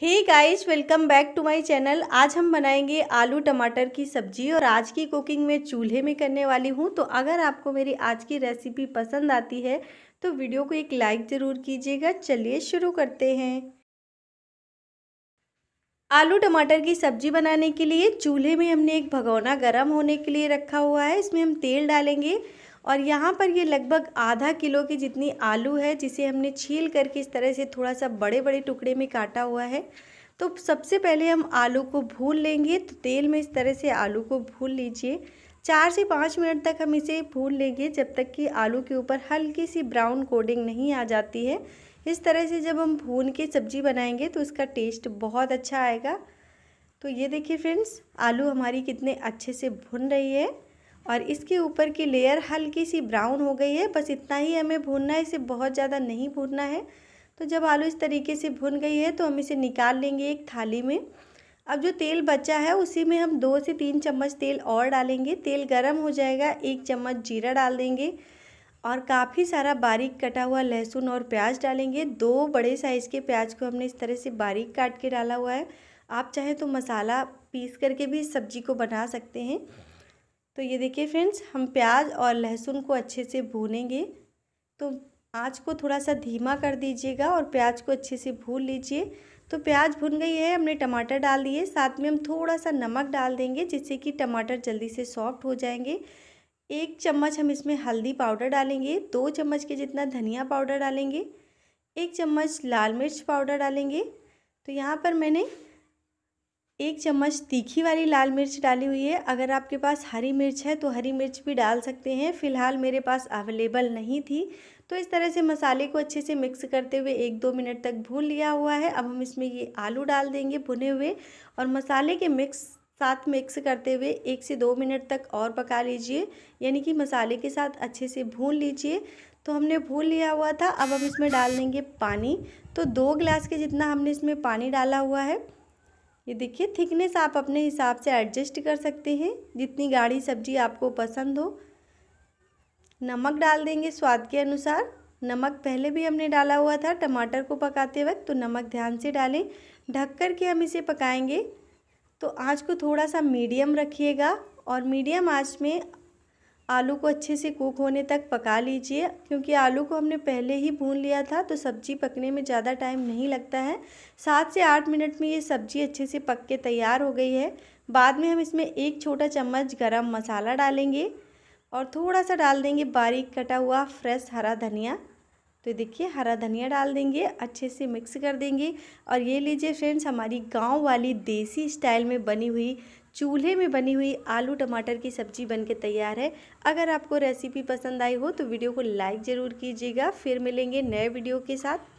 hey guys welcome back to my channel आज हम बनाएंगे आलू टमाटर की सब्जी और आज की कुकिंग मैं चूल्हे में करने वाली हूँ तो अगर आपको मेरी आज की रेसिपी पसंद आती है तो वीडियो को एक लाइक ज़रूर कीजिएगा चलिए शुरू करते हैं आलू टमाटर की सब्जी बनाने के लिए चूल्हे में हमने एक भगोना गर्म होने के लिए रखा हुआ है इसमें हम तेल डालेंगे और यहाँ पर ये लगभग आधा किलो की जितनी आलू है जिसे हमने छील करके इस तरह से थोड़ा सा बड़े बड़े टुकड़े में काटा हुआ है तो सबसे पहले हम आलू को भून लेंगे तो तेल में इस तरह से आलू को भून लीजिए चार से पाँच मिनट तक हम इसे भून लेंगे जब तक कि आलू के ऊपर हल्की सी ब्राउन कोडिंग नहीं आ जाती है इस तरह से जब हम भून के सब्ज़ी बनाएंगे तो इसका टेस्ट बहुत अच्छा आएगा तो ये देखिए फ्रेंड्स आलू हमारी कितने अच्छे से भुन रही है और इसके ऊपर की लेयर हल्की सी ब्राउन हो गई है बस इतना ही हमें भूनना है इसे बहुत ज़्यादा नहीं भूनना है तो जब आलू इस तरीके से भुन गई है तो हम इसे निकाल लेंगे एक थाली में अब जो तेल बचा है उसी में हम दो से तीन चम्मच तेल और डालेंगे तेल गर्म हो जाएगा एक चम्मच जीरा डाल देंगे और काफ़ी सारा बारीक कटा हुआ लहसुन और प्याज डालेंगे दो बड़े साइज़ के प्याज को हमने इस तरह से बारीक काट के डाला हुआ है आप चाहें तो मसाला पीस करके भी इस सब्ज़ी को बना सकते हैं तो ये देखिए फ्रेंड्स हम प्याज और लहसुन को अच्छे से भूनेंगे तो आँच को थोड़ा सा धीमा कर दीजिएगा और प्याज को अच्छे से भून लीजिए तो प्याज भुन गई है हमने टमाटर डाल दिए साथ में हम थोड़ा सा नमक डाल देंगे जिससे कि टमाटर जल्दी से सॉफ्ट हो जाएंगे एक चम्मच हम इसमें हल्दी पाउडर डालेंगे दो चम्मच के जितना धनिया पाउडर डालेंगे एक चम्मच लाल मिर्च पाउडर डालेंगे तो यहाँ पर मैंने एक चम्मच तीखी वाली लाल मिर्च डाली हुई है अगर आपके पास हरी मिर्च है तो हरी मिर्च भी डाल सकते हैं फ़िलहाल मेरे पास अवेलेबल नहीं थी तो इस तरह से मसाले को अच्छे से मिक्स करते हुए एक दो मिनट तक भून लिया हुआ है अब हम इसमें ये आलू डाल देंगे भुने हुए और मसाले के मिक्स साथ मिक्स करते हुए एक से दो मिनट तक और पका लीजिए यानी कि मसाले के साथ अच्छे से भून लीजिए तो हमने भून लिया हुआ था अब हम इसमें डाल देंगे पानी तो दो गिलास के जितना हमने इसमें पानी डाला हुआ है ये देखिए थिकनेस आप अपने हिसाब से एडजस्ट कर सकते हैं जितनी गाढ़ी सब्जी आपको पसंद हो नमक डाल देंगे स्वाद के अनुसार नमक पहले भी हमने डाला हुआ था टमाटर को पकाते वक्त तो नमक ध्यान से डालें ढक कर के हम इसे पकाएंगे तो आँच को थोड़ा सा मीडियम रखिएगा और मीडियम आँच में आलू को अच्छे से कुक होने तक पका लीजिए क्योंकि आलू को हमने पहले ही भून लिया था तो सब्ज़ी पकने में ज़्यादा टाइम नहीं लगता है सात से आठ मिनट में ये सब्ज़ी अच्छे से पक के तैयार हो गई है बाद में हम इसमें एक छोटा चम्मच गरम मसाला डालेंगे और थोड़ा सा डाल देंगे बारीक कटा हुआ फ्रेश हरा धनिया तो देखिए हरा धनिया डाल देंगे अच्छे से मिक्स कर देंगे और ये लीजिए फ्रेंड्स हमारी गांव वाली देसी स्टाइल में बनी हुई चूल्हे में बनी हुई आलू टमाटर की सब्जी बनके तैयार है अगर आपको रेसिपी पसंद आई हो तो वीडियो को लाइक ज़रूर कीजिएगा फिर मिलेंगे नए वीडियो के साथ